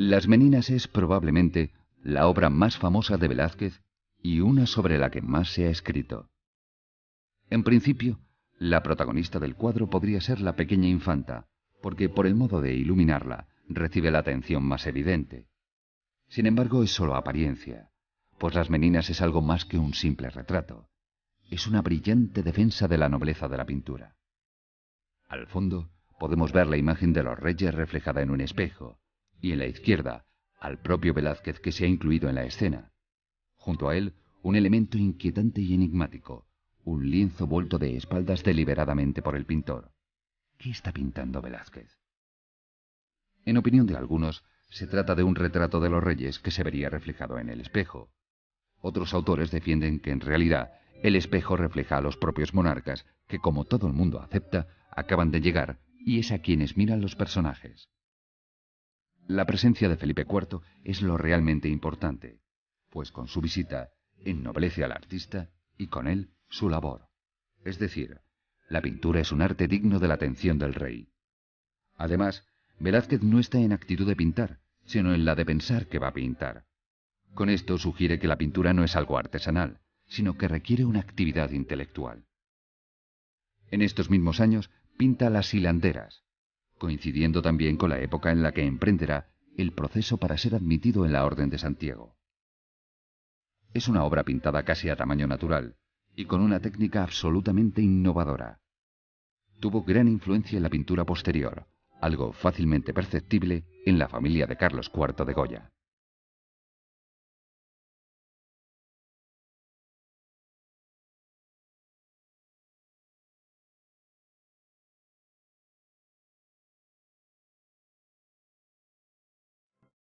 Las Meninas es probablemente la obra más famosa de Velázquez y una sobre la que más se ha escrito. En principio, la protagonista del cuadro podría ser la pequeña infanta, porque por el modo de iluminarla recibe la atención más evidente. Sin embargo, es solo apariencia, pues Las Meninas es algo más que un simple retrato. Es una brillante defensa de la nobleza de la pintura. Al fondo podemos ver la imagen de los reyes reflejada en un espejo, y en la izquierda al propio Velázquez que se ha incluido en la escena. Junto a él, un elemento inquietante y enigmático, un lienzo vuelto de espaldas deliberadamente por el pintor. ¿Qué está pintando Velázquez? En opinión de algunos, se trata de un retrato de los reyes que se vería reflejado en el espejo. Otros autores defienden que en realidad el espejo refleja a los propios monarcas que, como todo el mundo acepta, acaban de llegar y es a quienes miran los personajes. La presencia de Felipe IV es lo realmente importante, pues con su visita ennoblece al artista y con él su labor. Es decir, la pintura es un arte digno de la atención del rey. Además, Velázquez no está en actitud de pintar, sino en la de pensar que va a pintar. Con esto sugiere que la pintura no es algo artesanal, sino que requiere una actividad intelectual. En estos mismos años pinta las hilanderas, coincidiendo también con la época en la que emprenderá el proceso para ser admitido en la Orden de Santiago. Es una obra pintada casi a tamaño natural y con una técnica absolutamente innovadora. Tuvo gran influencia en la pintura posterior, algo fácilmente perceptible en la familia de Carlos IV de Goya.